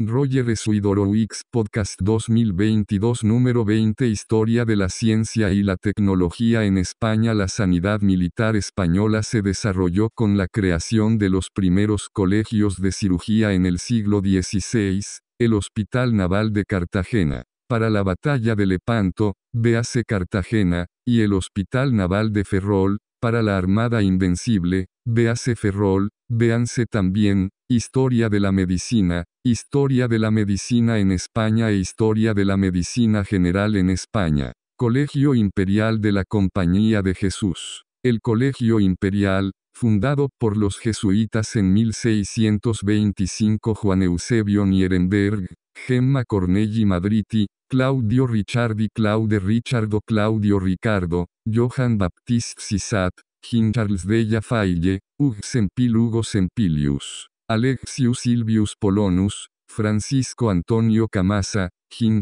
Roger X, Podcast 2022 número 20 Historia de la ciencia y la tecnología en España La sanidad militar española se desarrolló con la creación de los primeros colegios de cirugía en el siglo XVI, el Hospital Naval de Cartagena, para la batalla de Lepanto, véase Cartagena, y el Hospital Naval de Ferrol, para la Armada Invencible, véase Ferrol, véanse también, Historia de la medicina, Historia de la medicina en España e Historia de la medicina general en España. Colegio Imperial de la Compañía de Jesús. El Colegio Imperial, fundado por los jesuitas en 1625 Juan Eusebio Nierenberg, Gemma Cornelli Madriti, Claudio Richardi, Claude Richardo, Claudio Ricardo, Johann Baptist Sisat, king Charles de Faille, Hugues Sempil Hugo Sempilius. Alexius Silvius Polonus, Francisco Antonio Camasa,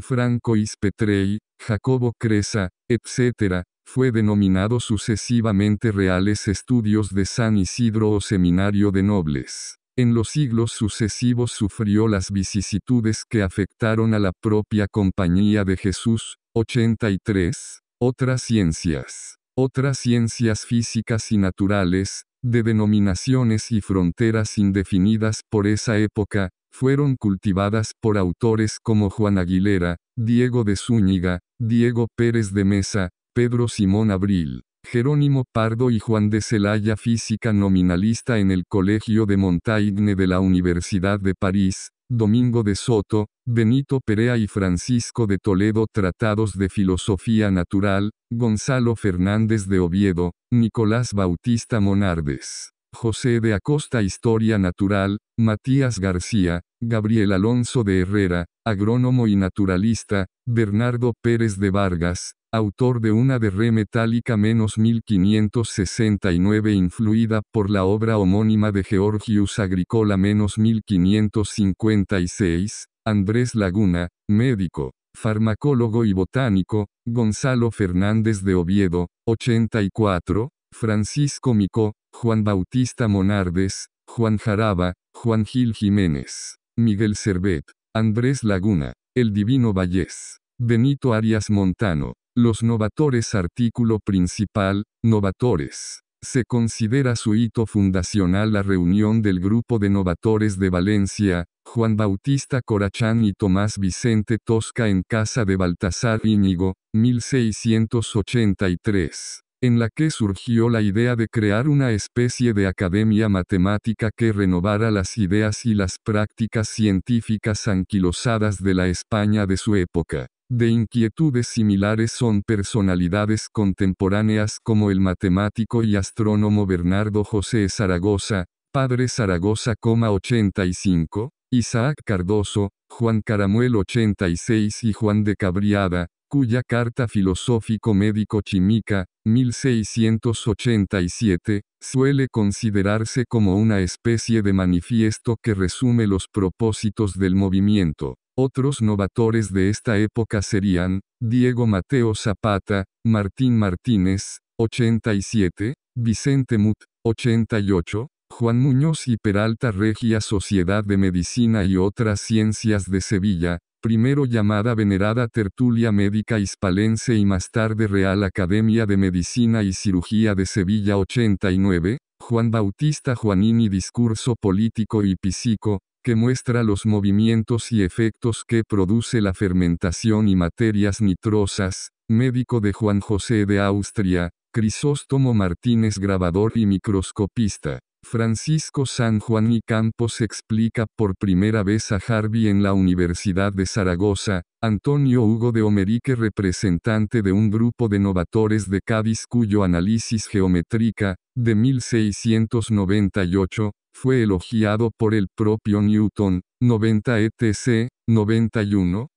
Francois Ispetrei, Jacobo Cresa, etc., fue denominado sucesivamente Reales Estudios de San Isidro o Seminario de Nobles. En los siglos sucesivos sufrió las vicisitudes que afectaron a la propia Compañía de Jesús, 83, otras ciencias, otras ciencias físicas y naturales, de denominaciones y fronteras indefinidas por esa época, fueron cultivadas por autores como Juan Aguilera, Diego de Zúñiga, Diego Pérez de Mesa, Pedro Simón Abril, Jerónimo Pardo y Juan de Celaya física nominalista en el Colegio de Montaigne de la Universidad de París, Domingo de Soto, Benito Perea y Francisco de Toledo Tratados de Filosofía Natural, Gonzalo Fernández de Oviedo, Nicolás Bautista Monardes. José de Acosta Historia Natural, Matías García, Gabriel Alonso de Herrera, agrónomo y naturalista, Bernardo Pérez de Vargas, autor de una de re metálica menos 1569 influida por la obra homónima de Georgius Agricola menos 1556, Andrés Laguna, médico, farmacólogo y botánico, Gonzalo Fernández de Oviedo, 84, Francisco mico Juan Bautista Monardes, Juan Jaraba, Juan Gil Jiménez, Miguel cervet Andrés Laguna, El Divino Vallés, Benito Arias Montano, los novatores Artículo principal, novatores. Se considera su hito fundacional la reunión del grupo de novatores de Valencia, Juan Bautista Corachán y Tomás Vicente Tosca en casa de Baltasar Íñigo, 1683 en la que surgió la idea de crear una especie de academia matemática que renovara las ideas y las prácticas científicas anquilosadas de la España de su época de inquietudes similares son personalidades contemporáneas como el matemático y astrónomo Bernardo José Zaragoza, padre Zaragoza, 85, Isaac Cardoso, Juan Caramuel 86 y Juan de Cabriada, cuya carta filosófico-médico-chimica, 1687, suele considerarse como una especie de manifiesto que resume los propósitos del movimiento. Otros novatores de esta época serían, Diego Mateo Zapata, Martín Martínez, 87, Vicente Mut, 88, Juan Muñoz y Peralta Regia Sociedad de Medicina y otras Ciencias de Sevilla, primero llamada venerada Tertulia Médica Hispalense y más tarde Real Academia de Medicina y Cirugía de Sevilla 89, Juan Bautista Juanini Discurso Político y Psico que muestra los movimientos y efectos que produce la fermentación y materias nitrosas, médico de Juan José de Austria, Crisóstomo Martínez grabador y microscopista. Francisco San Juan y Campos explica por primera vez a Harvey en la Universidad de Zaragoza, Antonio Hugo de Omerique representante de un grupo de novatores de Cádiz cuyo análisis geométrica, de 1698, fue elogiado por el propio Newton, 90 ETC, 91,